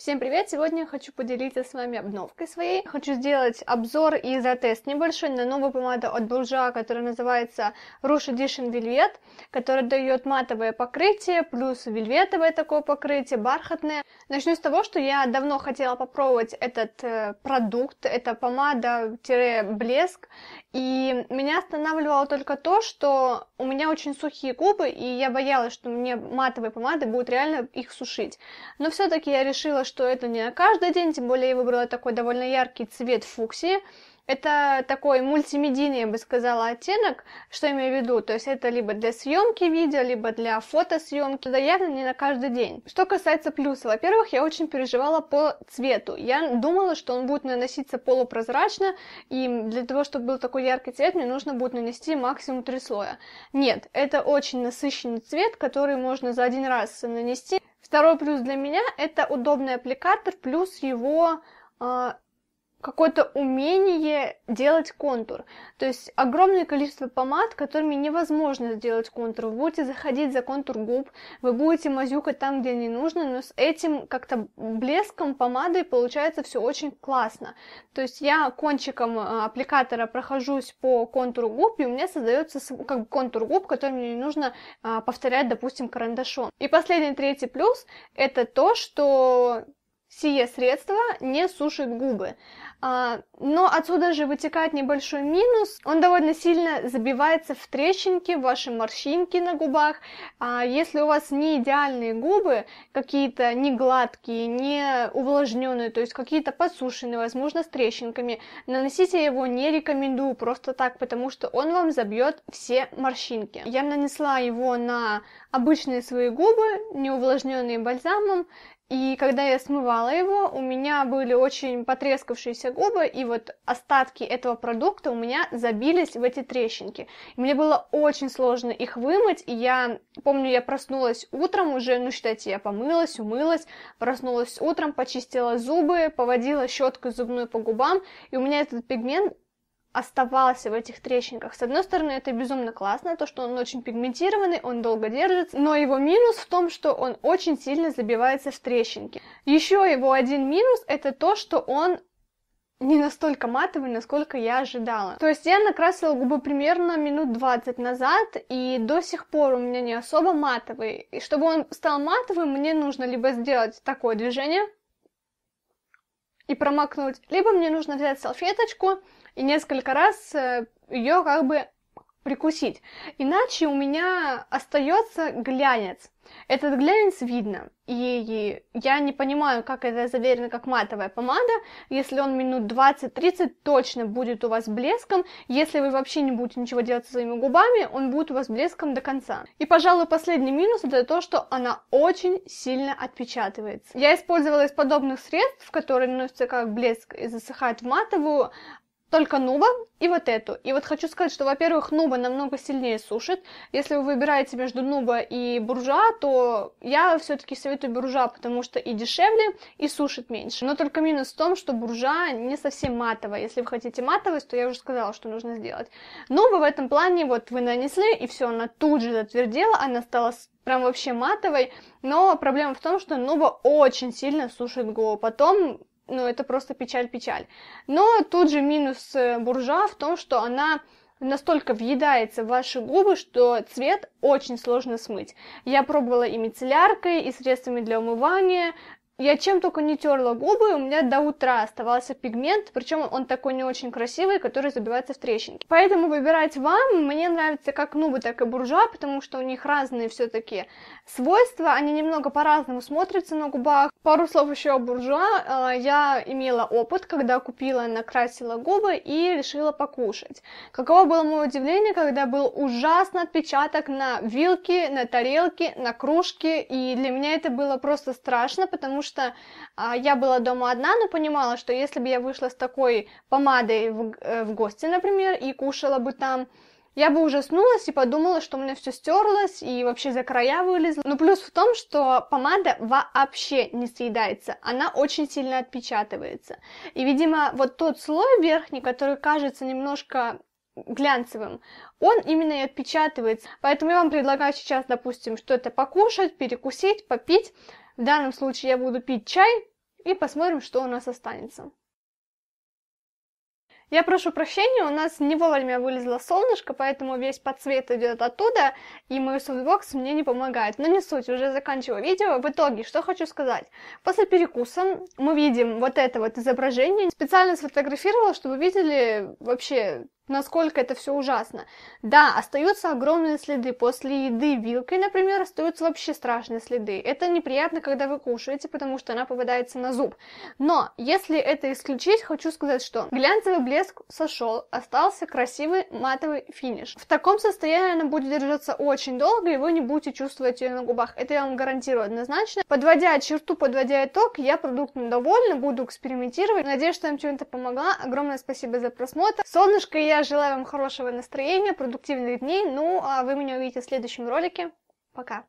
Всем привет! Сегодня хочу поделиться с вами обновкой своей. Хочу сделать обзор и затест небольшой на новую помаду от Булжа, которая называется Rush Edition Velvet, которая дает матовое покрытие, плюс вельветовое такое покрытие, бархатное. Начну с того, что я давно хотела попробовать этот э, продукт, это помада-блеск, и меня останавливало только то, что у меня очень сухие губы, и я боялась, что мне матовые помады будут реально их сушить. Но все-таки я решила, что это не на каждый день, тем более я выбрала такой довольно яркий цвет фуксии. Это такой мультимедийный, я бы сказала, оттенок, что я имею в виду. То есть это либо для съемки видео, либо для фотосъемки. Да явно не на каждый день. Что касается плюса, во-первых, я очень переживала по цвету. Я думала, что он будет наноситься полупрозрачно, и для того, чтобы был такой яркий цвет, мне нужно будет нанести максимум три слоя. Нет, это очень насыщенный цвет, который можно за один раз нанести. Второй плюс для меня это удобный аппликатор, плюс его а, какое-то умение делать контур. То есть огромное количество помад, которыми невозможно сделать контур. Вы будете заходить за контур губ, вы будете мазюкать там, где не нужно, но с этим как-то блеском помады получается все очень классно. То есть я кончиком э, аппликатора прохожусь по контуру губ, и у меня создается как бы контур губ, который мне не нужно э, повторять, допустим, карандашом. И последний третий плюс это то, что Сие средство не сушит губы. А, но отсюда же вытекает небольшой минус. Он довольно сильно забивается в трещинки, в ваши морщинки на губах. А, если у вас не идеальные губы, какие-то не гладкие, не увлажненные, то есть какие-то подсушенные, возможно, с трещинками, наносите его не рекомендую просто так, потому что он вам забьет все морщинки. Я нанесла его на обычные свои губы, не увлажненные бальзамом, и когда я смывала его, у меня были очень потрескавшиеся губы, и вот остатки этого продукта у меня забились в эти трещинки. мне было очень сложно их вымыть, и я помню, я проснулась утром уже, ну считайте, я помылась, умылась, проснулась утром, почистила зубы, поводила щеткой зубную по губам, и у меня этот пигмент оставался в этих трещинках. С одной стороны, это безумно классно, то, что он очень пигментированный, он долго держится, но его минус в том, что он очень сильно забивается в трещинки. Еще его один минус — это то, что он не настолько матовый, насколько я ожидала. То есть я накрасила губы примерно минут 20 назад, и до сих пор у меня не особо матовый. И чтобы он стал матовым, мне нужно либо сделать такое движение, и промокнуть, либо мне нужно взять салфеточку и несколько раз э, ее как бы прикусить. Иначе у меня остается глянец. Этот глянец видно, и я не понимаю, как это заверено как матовая помада, если он минут 20-30 точно будет у вас блеском, если вы вообще не будете ничего делать со своими губами, он будет у вас блеском до конца. И, пожалуй, последний минус это то, что она очень сильно отпечатывается. Я использовала из подобных средств, которые наносятся как блеск и засыхают в матовую, только нуба и вот эту. И вот хочу сказать, что, во-первых, нуба намного сильнее сушит. Если вы выбираете между нуба и буржуа, то я все-таки советую буржуа, потому что и дешевле, и сушит меньше. Но только минус в том, что буржуа не совсем матовая. Если вы хотите матовость, то я уже сказала, что нужно сделать. Нуба в этом плане, вот вы нанесли, и все, она тут же затвердела, она стала прям вообще матовой. Но проблема в том, что нуба очень сильно сушит голову. Потом ну, это просто печаль-печаль. Но тут же минус э, буржа в том, что она настолько въедается в ваши губы, что цвет очень сложно смыть. Я пробовала и мицелляркой, и средствами для умывания, я чем только не терла губы, у меня до утра оставался пигмент, причем он такой не очень красивый, который забивается в трещинки. Поэтому выбирать вам, мне нравится как нубы, так и буржуа, потому что у них разные все-таки свойства, они немного по-разному смотрятся на губах. Пару слов еще о буржуа. А, я имела опыт, когда купила, накрасила губы и решила покушать. Каково было мое удивление, когда был ужасный отпечаток на вилке, на тарелке, на кружке, и для меня это было просто страшно, потому что что а, я была дома одна, но понимала, что если бы я вышла с такой помадой в, э, в гости, например, и кушала бы там, я бы ужаснулась и подумала, что у меня все стерлось и вообще за края вылезло. Но плюс в том, что помада вообще не съедается, она очень сильно отпечатывается. И, видимо, вот тот слой верхний, который кажется немножко глянцевым, он именно и отпечатывается. Поэтому я вам предлагаю сейчас, допустим, что-то покушать, перекусить, попить, в данном случае я буду пить чай и посмотрим, что у нас останется. Я прошу прощения, у нас не вовремя вылезло солнышко, поэтому весь подсвет идет оттуда, и мой софтбокс мне не помогает. Но не суть, уже заканчиваю видео. В итоге, что хочу сказать. После перекуса мы видим вот это вот изображение. Специально сфотографировала, чтобы видели вообще насколько это все ужасно. Да, остаются огромные следы после еды вилкой, например, остаются вообще страшные следы. Это неприятно, когда вы кушаете, потому что она попадается на зуб. Но, если это исключить, хочу сказать, что глянцевый блеск сошел, остался красивый матовый финиш. В таком состоянии она будет держаться очень долго, и вы не будете чувствовать ее на губах. Это я вам гарантирую однозначно. Подводя черту, подводя итог, я продуктом довольна, буду экспериментировать. Надеюсь, что я вам чем-то помогла. Огромное спасибо за просмотр. Солнышко я я желаю вам хорошего настроения, продуктивных дней. Ну, а вы меня увидите в следующем ролике. Пока!